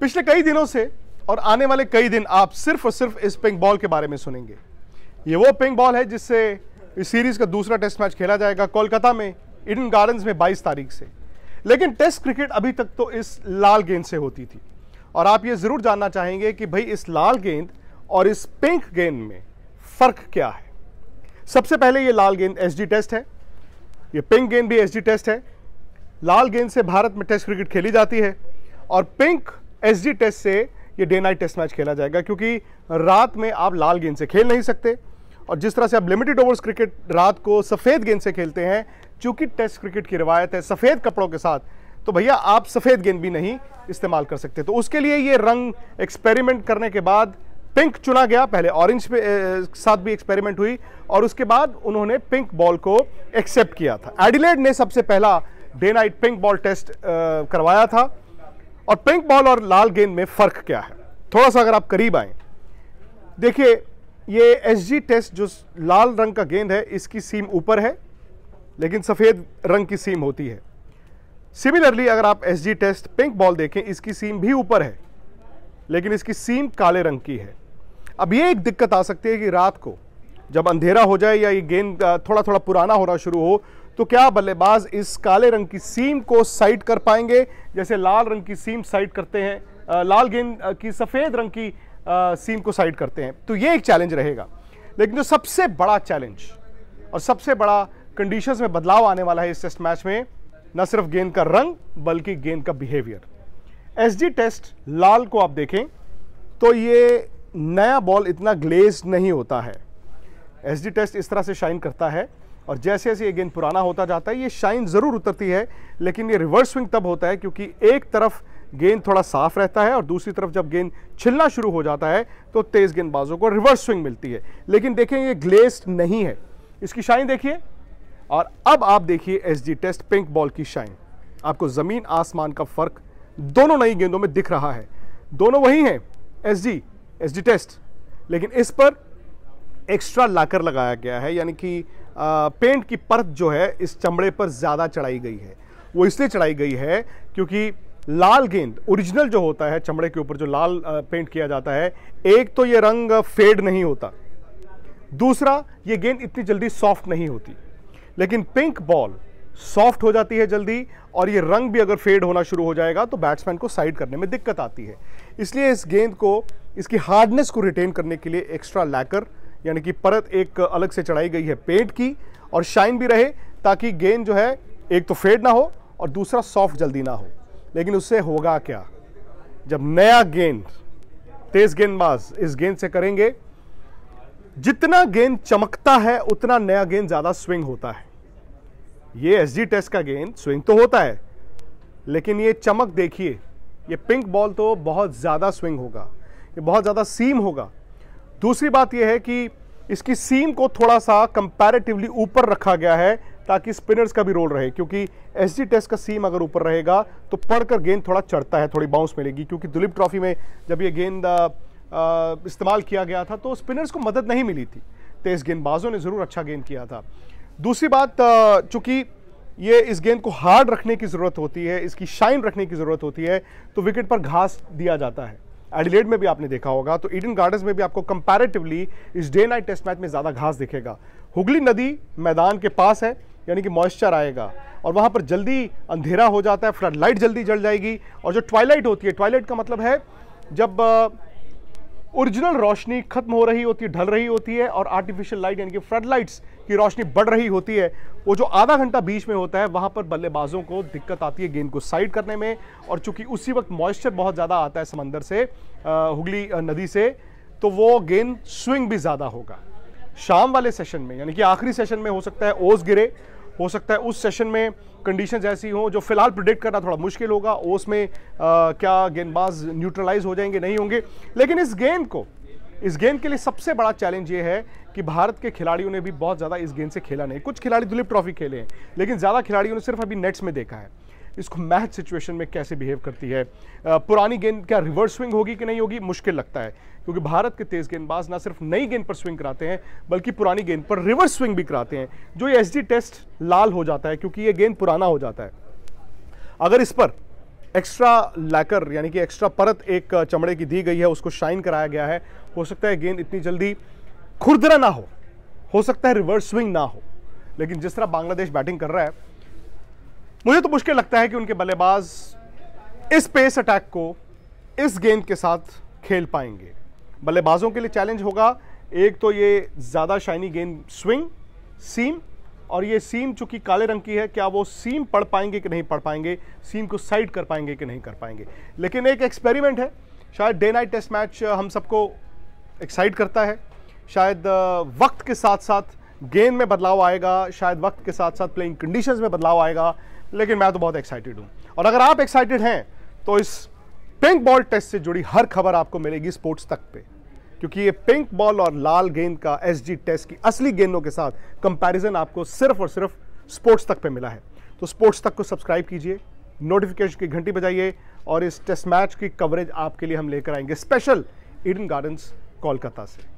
पिछले कई दिनों से और आने वाले कई दिन आप सिर्फ और सिर्फ इस पिंक बॉल के बारे में सुनेंगे ये वो पिंक बॉल है जिससे इस सीरीज का दूसरा टेस्ट मैच खेला जाएगा कोलकाता में इडन गार्डन्स में 22 तारीख से लेकिन टेस्ट क्रिकेट अभी तक तो इस लाल गेंद से होती थी और आप ये ज़रूर जानना चाहेंगे कि भाई इस लाल गेंद और इस पिंक गेंद में फ़र्क क्या है सबसे पहले ये लाल गेंद एस टेस्ट है ये पिंक गेंद भी एस टेस्ट है लाल गेंद से भारत में टेस्ट क्रिकेट खेली जाती है और पिंक एस टेस्ट से ये डे नाइट टेस्ट मैच खेला जाएगा क्योंकि रात में आप लाल गेंद से खेल नहीं सकते और जिस तरह से आप लिमिटेड ओवर्स क्रिकेट रात को सफ़ेद गेंद से खेलते हैं चूंकि टेस्ट क्रिकेट की रिवायत है सफ़ेद कपड़ों के साथ तो भैया आप सफ़ेद गेंद भी नहीं इस्तेमाल कर सकते तो उसके लिए ये रंग एक्सपेरिमेंट करने के बाद पिंक चुना गया पहले ऑरेंज पे ए, साथ भी एक्सपेरिमेंट हुई और उसके बाद उन्होंने पिंक बॉल को एक्सेप्ट किया था एडिलेड ने सबसे पहला day night pink ball test आ, करवाया था और पिंक बॉल और लाल गेंद में फ़र्क क्या है थोड़ा सा अगर आप करीब आए देखिए ये जी टेस्ट जो लाल रंग का गेंद है इसकी सीम ऊपर है लेकिन सफ़ेद रंग की सीम होती है सिमिलरली अगर आप जी टेस्ट पिंक बॉल देखें इसकी सीम भी ऊपर है लेकिन इसकी सीम काले रंग की है अब ये एक दिक्कत आ सकती है कि रात को जब अंधेरा हो जाए या ये गेंद थोड़ा थोड़ा पुराना होना शुरू हो तो क्या बल्लेबाज इस काले रंग की सीम को साइड कर पाएंगे जैसे लाल रंग की सीम साइड करते हैं लाल गेंद की सफ़ेद रंग की सीम को साइड करते हैं तो ये एक चैलेंज रहेगा लेकिन जो तो सबसे बड़ा चैलेंज और सबसे बड़ा कंडीशंस में बदलाव आने वाला है इस टेस्ट मैच में न सिर्फ गेंद का रंग बल्कि गेंद का बिहेवियर एस टेस्ट लाल को आप देखें तो ये नया बॉल इतना ग्लेज नहीं होता है एस टेस्ट इस तरह से शाइन करता है और जैसे जैसे ये गेंद पुराना होता जाता है ये शाइन ज़रूर उतरती है लेकिन ये रिवर्स स्विंग तब होता है क्योंकि एक तरफ गेंद थोड़ा साफ रहता है और दूसरी तरफ जब गेंद छिलना शुरू हो जाता है तो तेज़ गेंदबाजों को रिवर्स स्विंग मिलती है लेकिन देखें ये ग्लेस्ड नहीं है इसकी शाइन देखिए और अब आप देखिए एसजी टेस्ट पिंक बॉल की शाइन आपको ज़मीन आसमान का फ़र्क दोनों नई गेंदों में दिख रहा है दोनों वही हैं एस जी टेस्ट लेकिन इस पर एक्स्ट्रा लाकर लगाया गया है यानी कि पेंट की परत जो है इस चमड़े पर ज़्यादा चढ़ाई गई है वो इसलिए चढ़ाई गई है क्योंकि लाल गेंद ओरिजिनल जो होता है चमड़े के ऊपर जो लाल पेंट किया जाता है एक तो ये रंग फेड नहीं होता दूसरा ये गेंद इतनी जल्दी सॉफ्ट नहीं होती लेकिन पिंक बॉल सॉफ्ट हो जाती है जल्दी और ये रंग भी अगर फेड होना शुरू हो जाएगा तो बैट्समैन को साइड करने में दिक्कत आती है इसलिए इस गेंद को इसकी हार्डनेस को रिटेन करने के लिए एक्स्ट्रा लैकर यानी कि परत एक अलग से चढ़ाई गई है पेंट की और शाइन भी रहे ताकि गेंद जो है एक तो फेड ना हो और दूसरा सॉफ्ट जल्दी ना हो लेकिन उससे होगा क्या जब नया गेंद तेज गेंदबाज इस गेंद से करेंगे जितना गेंद चमकता है उतना नया गेंद ज़्यादा स्विंग होता है ये एस टेस्ट का गेंद स्विंग तो होता है लेकिन ये चमक देखिए ये पिंक बॉल तो बहुत ज़्यादा स्विंग होगा ये बहुत ज़्यादा सीम होगा दूसरी बात यह है कि इसकी सीम को थोड़ा सा कंपैरेटिवली ऊपर रखा गया है ताकि स्पिनर्स का भी रोल रहे क्योंकि एस जी टेस्ट का सीम अगर ऊपर रहेगा तो पढ़कर गेंद थोड़ा चढ़ता है थोड़ी बाउंस मिलेगी क्योंकि दुलीप ट्रॉफी में जब ये गेंद इस्तेमाल किया गया था तो स्पिनर्स को मदद नहीं मिली थी तेज गेंदबाजों ने ज़रूर अच्छा गेंद किया था दूसरी बात चूँकि ये इस गेंद को हार्ड रखने की ज़रूरत होती है इसकी शाइन रखने की ज़रूरत होती है तो विकेट पर घास दिया जाता है एडिलेड में भी आपने देखा होगा तो ईडन गार्डन में भी आपको कंपैरेटिवली इस डे नाइट टेस्ट मैच में ज़्यादा घास दिखेगा हुगली नदी मैदान के पास है यानी कि मॉइस्चर आएगा और वहाँ पर जल्दी अंधेरा हो जाता है फ्लड लाइट जल्दी जल जाएगी और जो ट्वाइलाइट होती है ट्वाइलाइट का मतलब है जब ओरिजिनल uh, रोशनी खत्म हो रही होती है ढल रही होती है और आर्टिफिशियल लाइट यानी कि फ्लड लाइट्स की रोशनी बढ़ रही होती है वो जो आधा घंटा बीच में होता है वहाँ पर बल्लेबाजों को दिक्कत आती है गेंद को साइड करने में और चूंकि उसी वक्त मॉइस्चर बहुत ज़्यादा आता है समंदर से हुगली नदी से तो वो गेंद स्विंग भी ज़्यादा होगा शाम वाले सेशन में यानी कि आखिरी सेशन में हो सकता है ओस गिरे हो सकता है उस सेशन में कंडीशन ऐसी हों जो फिलहाल प्रिडिक्ट करना थोड़ा मुश्किल होगा ओस में आ, क्या गेंदबाज न्यूट्रलाइज हो जाएंगे नहीं होंगे लेकिन इस गेंद को इस गेंद के लिए सबसे बड़ा चैलेंज ये है कि भारत के खिलाड़ियों ने भी बहुत ज़्यादा इस गेंद से खेला नहीं कुछ खिलाड़ी दुलीप ट्रॉफी खेले हैं लेकिन ज़्यादा खिलाड़ियों ने सिर्फ अभी नेट्स में देखा है इसको मैच सिचुएशन में कैसे बिहेव करती है पुरानी गेंद क्या रिवर्स स्विंग होगी कि नहीं होगी मुश्किल लगता है क्योंकि भारत के तेज़ गेंदबाज ना सिर्फ नई गेंद पर स्विंग कराते हैं बल्कि पुरानी गेंद पर रिवर्स स्विंग भी कराते हैं जो ये एस टेस्ट लाल हो जाता है क्योंकि ये गेंद पुराना हो जाता है अगर इस पर एक्स्ट्रा लैकर यानी कि एक्स्ट्रा परत एक चमड़े की दी गई है उसको शाइन कराया गया है हो सकता है गेंद इतनी जल्दी खुरदरा ना हो हो सकता है रिवर्स स्विंग ना हो लेकिन जिस तरह बांग्लादेश बैटिंग कर रहा है मुझे तो मुश्किल लगता है कि उनके बल्लेबाज इस पेस अटैक को इस गेंद के साथ खेल पाएंगे बल्लेबाजों के लिए चैलेंज होगा एक तो ये ज़्यादा शाइनी गेंद स्विंग सीम और ये सीम चूंकि काले रंग की है क्या वो सीम पढ़ पाएंगे कि नहीं पढ़ पाएंगे सीम को साइड कर पाएंगे कि नहीं कर पाएंगे लेकिन एक एक्सपेरिमेंट है शायद डे नाइट टेस्ट मैच हम सबको एक्साइट करता है शायद वक्त के साथ साथ गेंद में बदलाव आएगा शायद वक्त के साथ साथ प्लेइंग कंडीशंस में बदलाव आएगा लेकिन मैं तो बहुत एक्साइटेड हूँ और अगर आप एक्साइटेड हैं तो इस पिंक बॉल टेस्ट से जुड़ी हर खबर आपको मिलेगी स्पोर्ट्स तक पर क्योंकि ये पिंक बॉल और लाल गेंद का एस टेस्ट की असली गेंदों के साथ कंपैरिजन आपको सिर्फ और सिर्फ स्पोर्ट्स तक पे मिला है तो स्पोर्ट्स तक को सब्सक्राइब कीजिए नोटिफिकेशन की घंटी बजाइए और इस टेस्ट मैच की कवरेज आपके लिए हम लेकर आएंगे स्पेशल ईडन गार्डन्स कोलकाता से